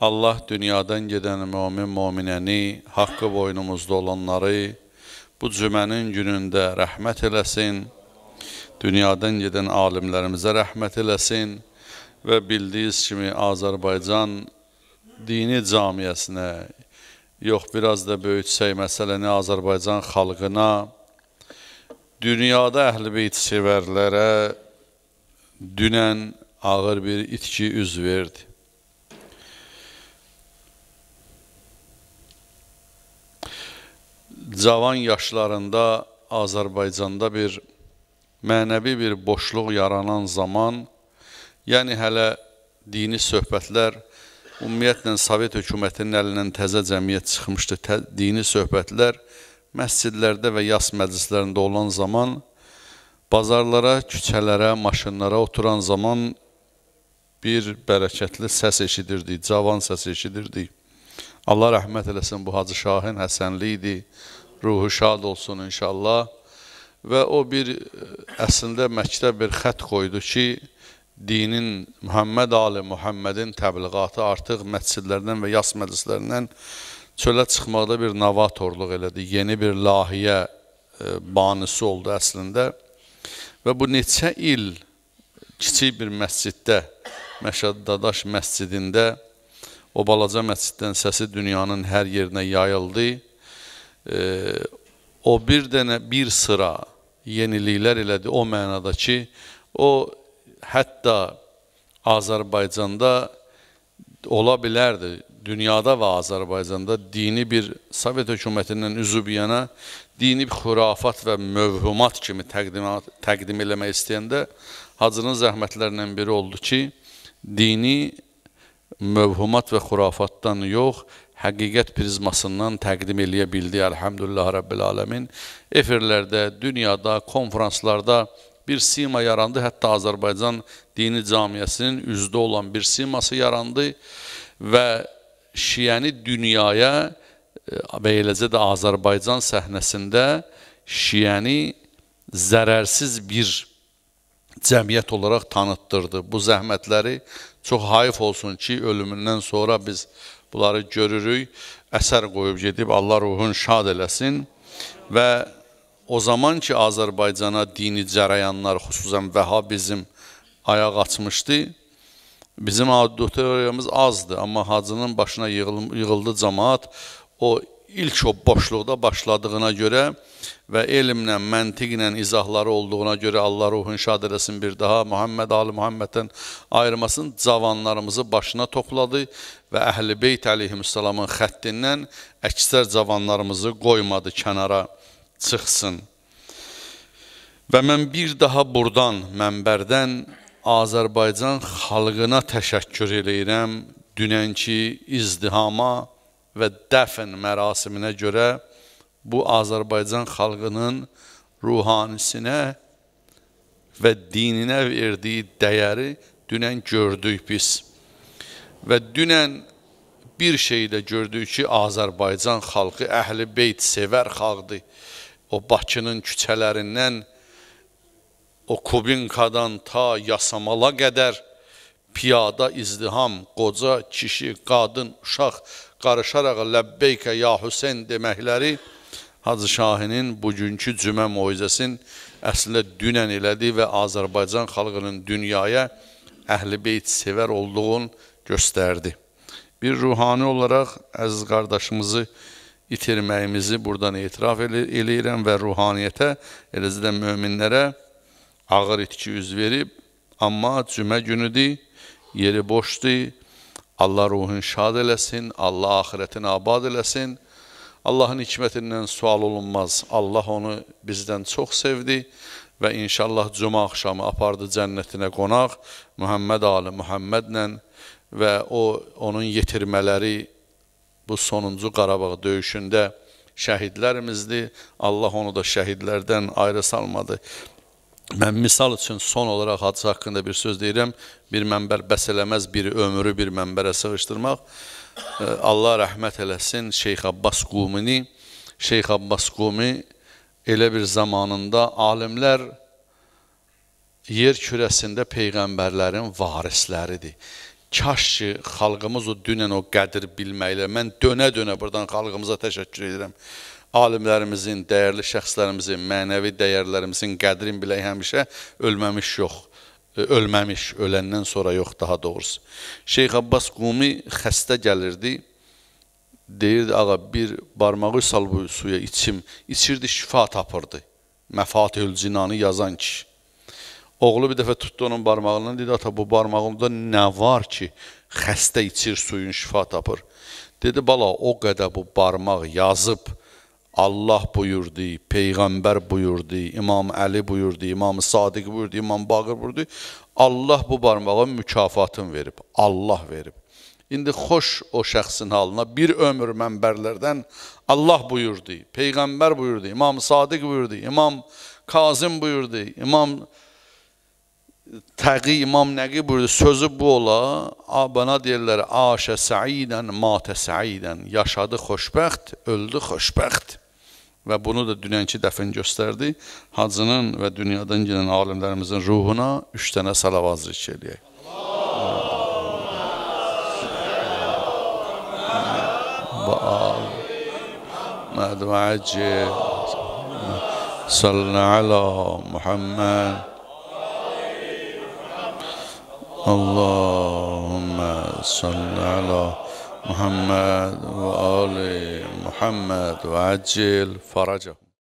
Allah dünyadan gedən mümin müminəni, haqqı boynumuzda olanları bu cümənin günündə rəhmət eləsin, dünyadan gedən alimlərimizə rəhmət eləsin və bildiyiniz kimi Azərbaycan dini camiyəsinə, yox biraz da böyütsək məsələni Azərbaycan xalqına, dünyada əhl-beyt sevərlərə dünən ağır bir itki üz verdi. cavan yaşlarında Azərbaycanda bir mənəvi bir boşluq yaranan zaman, yəni hələ dini söhbətlər ümumiyyətlə Sovet hökumətinin əlindən təzə cəmiyyət çıxmışdı. Tə, dini söhbətlər məscidlərdə və yas məclislərində olan zaman, bazarlara, küçələrə, maşınlara oturan zaman bir bərəkətli səs eşidirdik, cavan səs eşidirdik. Allah rəhmət eləsin bu Hacı Şahin Həsənli idi ruhu şad olsun inşallah. Və o bir e, əslində məktəb bir xət qoydu ki, dinin Muhammed Ali Muhammedin təbliğatı artıq məscidlərdən və yas məclislərindən çölə çıxmaqda bir novatorluq elədi. Yeni bir lahiyə e, banisi oldu əslində. Və bu neçə il kiçik bir məsciddə, Məşəd Dadaş məscidində o balaca məsciddən səsi dünyanın hər yerinə yayıldı o bir dənə bir sıra yeniliklər elədi o mənada ki, o hətta Azərbaycanda ola bilərdi, dünyada və Azərbaycanda dini bir Sovet hökumətindən üzüb yana dini bir xurafat və mövhumat kimi təqdim, təqdim eləmək istəyəndə Hacının zəhmətlərindən biri oldu ki, dini mövhumat və xurafatdan yox, həqiqət prizmasından təqdim eləyə bildi, əlhəmdülillah Rəbbil aləmin. Efirlərdə, dünyada, konfranslarda bir sima yarandı, hətta Azərbaycan dini camiyyəsinin üzdə olan bir siması yarandı və şiəni dünyaya e, və eləcə də Azərbaycan səhnəsində şiəni zərərsiz bir cəmiyyət olaraq tanıtdırdı. Bu zəhmətləri çox hayf olsun ki, ölümündən sonra biz bunları görürük, əsər qoyub gedib Allah ruhun şad eləsin və o zaman ki, Azərbaycana dini cərəyanlar, xüsusən vəhabizm ayaq açmışdı, bizim auditoriyamız azdı, amma hacının başına yığıldı cəmaat, o ilk o boşluqda başladığına görə və elmlə, məntiqlə izahları olduğuna görə Allah ruhun şad eləsin bir daha Muhammed Ali Muhammeddən ayırmasın, cavanlarımızı başına topladı və Əhl-i Beyt əleyhissalamın xəttindən əksər cavanlarımızı qoymadı kənara çıxsın. Və mən bir daha burdan, mənbərdən Azərbaycan xalqına təşəkkür eləyirəm dünənki izdihama, və dəfn mərasiminə görə bu Azərbaycan xalqının ruhanisinə və dininə verdiyi dəyəri dünən gördük biz. Və dünən bir şey də gördük ki, Azərbaycan xalqı əhl-i beyt sevər xalqdır. O Bakının küçələrindən, o Kubinkadan ta Yasamala qədər piyada izdiham, qoca, kişi, qadın, uşaq qarışaraq ləbbeykə ya Hüseyn deməkləri Hacı Şahinin bugünkü cümə moizəsin əslində dünən elədi və Azərbaycan xalqının dünyaya əhl-i beyt sevər olduğunu göstərdi. Bir ruhani olaraq əziz qardaşımızı itirməyimizi buradan etiraf el eləyirəm və ruhaniyyətə, eləcə də möminlərə ağır itki üz verib, amma cümə günüdür, yeri boşdur, Allah ruhun şad eləsin, Allah axirətini abad eləsin. Allahın hikmətindən sual olunmaz. Allah onu bizdən çox sevdi və inşallah cuma axşamı apardı cənnətinə qonaq Muhammed Ali Muhammedlə və o onun yetirmələri bu sonuncu Qarabağ döyüşündə şəhidlərimizdir. Allah onu da şəhidlərdən ayrı salmadı. Mən misal üçün son olaraq hadisə haqqında bir söz deyirəm. Bir mənbər bəs eləməz bir ömrü bir mənbərə sığışdırmaq. Allah rəhmət eləsin Şeyx Abbas Qumini. Şeyx Abbas Qumi elə bir zamanında alimlər yer kürəsində peyğəmbərlərin varisləridir. Kaş ki, xalqımız o dünən o qədir bilməklə, mən dönə-dönə buradan xalqımıza təşəkkür edirəm alimlərimizin, dəyərli şəxslərimizin, mənəvi dəyərlərimizin qədrin bilək həmişə ölməmiş yox, e, ölməmiş, öləndən sonra yox daha doğrusu. Şeyx Abbas Qumi xəstə gəlirdi, deyirdi, ağa bir barmağı sal bu suya içim, içirdi şifa tapırdı. Məfatihül cinanı yazan kişi. Oğlu bir dəfə tutdu onun barmağını, dedi, ata bu barmağımda nə var ki, xəstə içir suyun şifa tapır. Dedi, bala, o qədər bu barmaq yazıb, Allah buyurdu, Peyğəmbər buyurdu, İmam Əli buyurdu, İmam Sadiq buyurdu, İmam Baqır buyurdu. Allah bu barmağa mükafatın verib, Allah verib. İndi xoş o şəxsin halına bir ömür mənbərlərdən Allah buyurdu, Peyğəmbər buyurdu, İmam Sadiq buyurdu, İmam Kazım buyurdu, İmam Təqi, İmam Nəqi buyurdu. Sözü bu ola, bana deyirlər, aşə səidən, matə səidən, yaşadı xoşbəxt, öldü xoşbəxt. və bunu da dünənki dəfin göstərdi. Hacının və dünyadan gələn alimlərimizin ruhuna üç dənə salavat zikr eləyək. Baal, Mədvəci, Salli ala Muhammed, Allahumma salli ala Muhammed, محمد وآل محمد وعجل فرجه